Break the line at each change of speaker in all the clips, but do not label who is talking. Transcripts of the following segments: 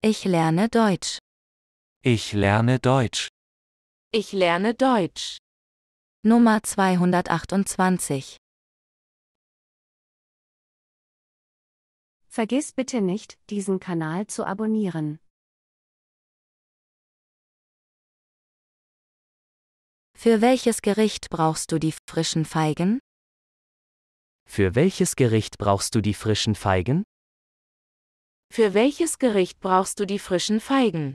Ich lerne Deutsch. Ich lerne Deutsch. Ich lerne Deutsch. Nummer 228. Vergiss bitte nicht, diesen Kanal zu abonnieren. Für welches Gericht brauchst du die frischen Feigen?
Für welches Gericht brauchst du die frischen Feigen?
Für welches Gericht brauchst du die frischen Feigen?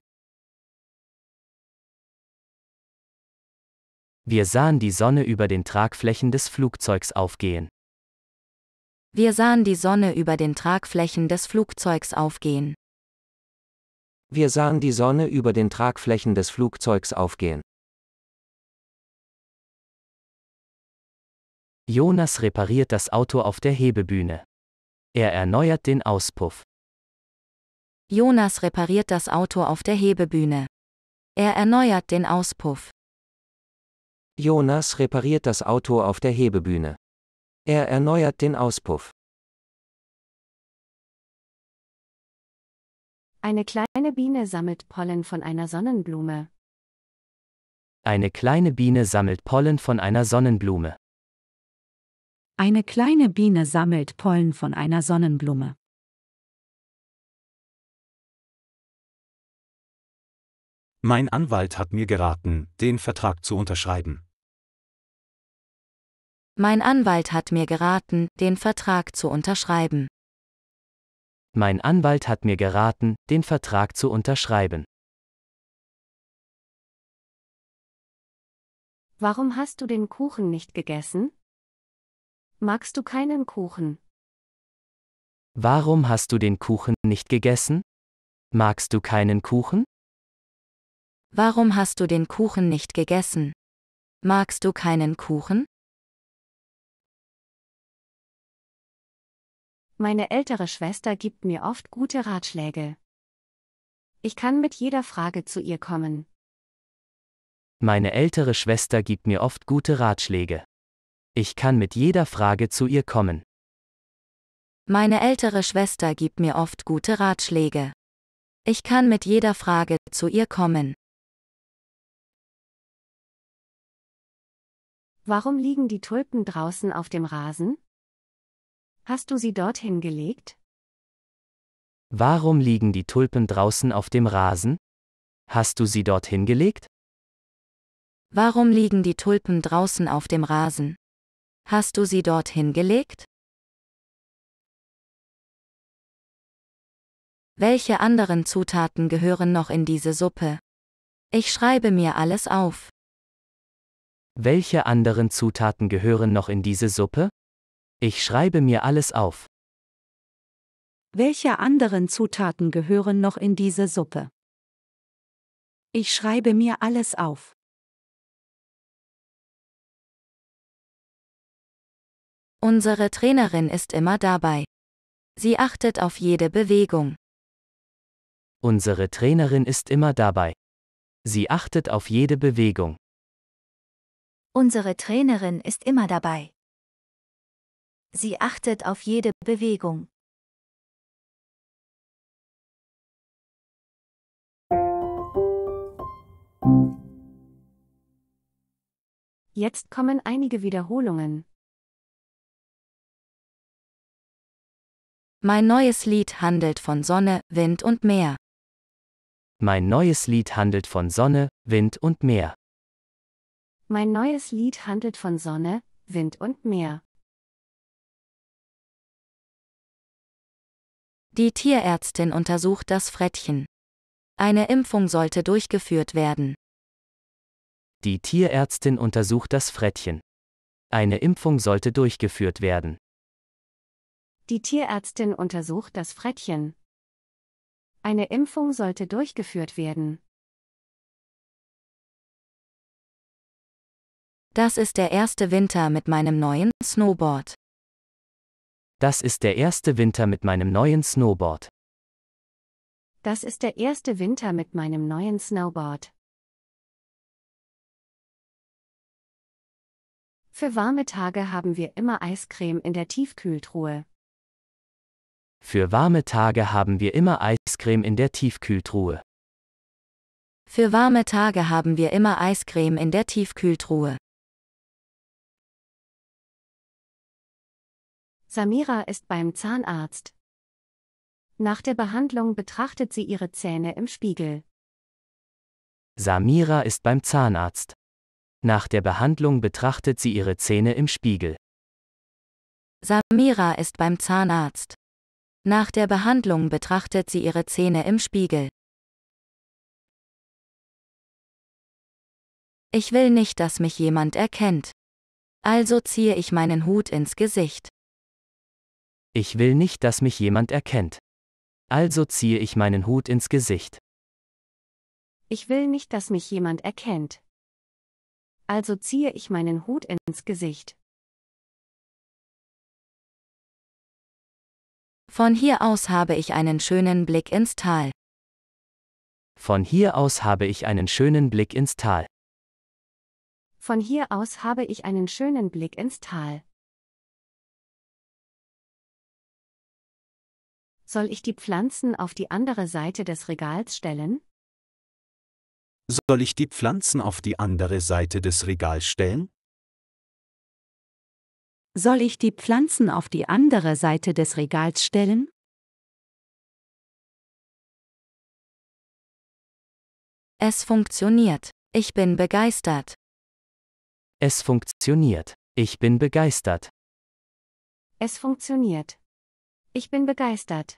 Wir sahen die
Sonne über den Tragflächen des Flugzeugs aufgehen.
Wir sahen die Sonne
über den Tragflächen des Flugzeugs aufgehen.
Wir sahen die Sonne über den Tragflächen des Flugzeugs aufgehen. Jonas repariert das Auto auf der Hebebühne. Er erneuert den Auspuff.
Jonas repariert das Auto auf der Hebebühne. Er erneuert den Auspuff.
Jonas repariert das Auto auf der Hebebühne. Er erneuert den Auspuff.
Eine kleine Biene sammelt Pollen von einer Sonnenblume.
Eine kleine Biene sammelt Pollen von einer Sonnenblume.
Eine kleine Biene sammelt Pollen von einer Sonnenblume. Mein Anwalt hat mir geraten, den Vertrag zu unterschreiben.
Mein Anwalt hat mir geraten, den Vertrag zu unterschreiben.
Mein Anwalt hat mir geraten, den Vertrag zu unterschreiben.
Warum hast du den Kuchen nicht gegessen? Magst du keinen Kuchen?
Warum hast du den Kuchen nicht gegessen? Magst du keinen Kuchen?
Warum hast du den Kuchen nicht gegessen? Magst du keinen Kuchen? Meine ältere Schwester gibt mir oft gute Ratschläge. Ich kann mit jeder
Frage zu ihr kommen.
Meine ältere Schwester gibt mir oft gute Ratschläge. Ich kann mit jeder Frage zu ihr kommen.
Meine
ältere Schwester gibt mir oft gute Ratschläge. Ich kann mit jeder Frage zu ihr kommen. Warum liegen die Tulpen draußen auf dem Rasen? Hast du sie dorthin
gelegt?
Warum liegen die Tulpen draußen auf dem Rasen? Hast du sie dorthin gelegt?
Warum liegen die Tulpen draußen auf dem Rasen? Hast du sie dorthin gelegt? Welche anderen Zutaten gehören noch in diese Suppe? Ich schreibe mir alles auf.
Welche anderen Zutaten gehören noch in diese Suppe? Ich schreibe mir alles auf.
Welche anderen Zutaten gehören noch in diese Suppe? Ich schreibe mir alles auf. Unsere Trainerin ist immer dabei. Sie achtet auf jede Bewegung.
Unsere Trainerin ist immer dabei. Sie achtet auf jede Bewegung.
Unsere
Trainerin ist immer dabei. Sie achtet auf jede Bewegung. Jetzt kommen einige Wiederholungen. Mein neues Lied handelt von Sonne, Wind und Meer.
Mein neues Lied handelt von Sonne, Wind und Meer.
Mein neues Lied handelt von Sonne, Wind und Meer. Die Tierärztin untersucht das Frettchen. Eine Impfung
sollte durchgeführt werden.
Die Tierärztin untersucht das Frettchen. Eine Impfung sollte durchgeführt werden.
Die Tierärztin
untersucht das Frettchen. Eine Impfung sollte durchgeführt werden. Das ist der erste Winter mit meinem neuen Snowboard.
Das ist der erste Winter mit meinem neuen Snowboard.
Das ist der erste Winter mit meinem neuen Snowboard. Für warme Tage haben wir immer Eiscreme in der Tiefkühltruhe.
Für warme Tage haben wir immer Eiscreme in der Tiefkühltruhe.
Für warme Tage haben wir immer Eiscreme in der Tiefkühltruhe. Samira ist beim Zahnarzt. Nach der Behandlung betrachtet sie ihre Zähne im Spiegel.
Samira ist beim Zahnarzt. Nach der Behandlung betrachtet sie ihre Zähne im Spiegel.
Samira ist beim Zahnarzt.
Nach der Behandlung betrachtet sie ihre Zähne im Spiegel. Ich will nicht, dass mich jemand erkennt. Also ziehe ich meinen Hut ins Gesicht.
Ich will nicht, dass mich jemand erkennt. Also ziehe ich meinen Hut ins Gesicht.
Ich will nicht, dass mich jemand erkennt. Also ziehe ich meinen Hut ins Gesicht. Von hier aus habe ich einen schönen Blick ins Tal.
Von hier aus habe ich einen schönen Blick ins Tal.
Von hier aus habe ich einen schönen Blick ins Tal. Soll ich die Pflanzen auf die andere Seite des Regals stellen? Soll ich die Pflanzen auf die andere Seite des Regals stellen? Soll ich die Pflanzen auf die andere Seite des Regals stellen? Es funktioniert. Ich bin begeistert.
Es funktioniert. Ich bin begeistert.
Es funktioniert. Ich bin begeistert.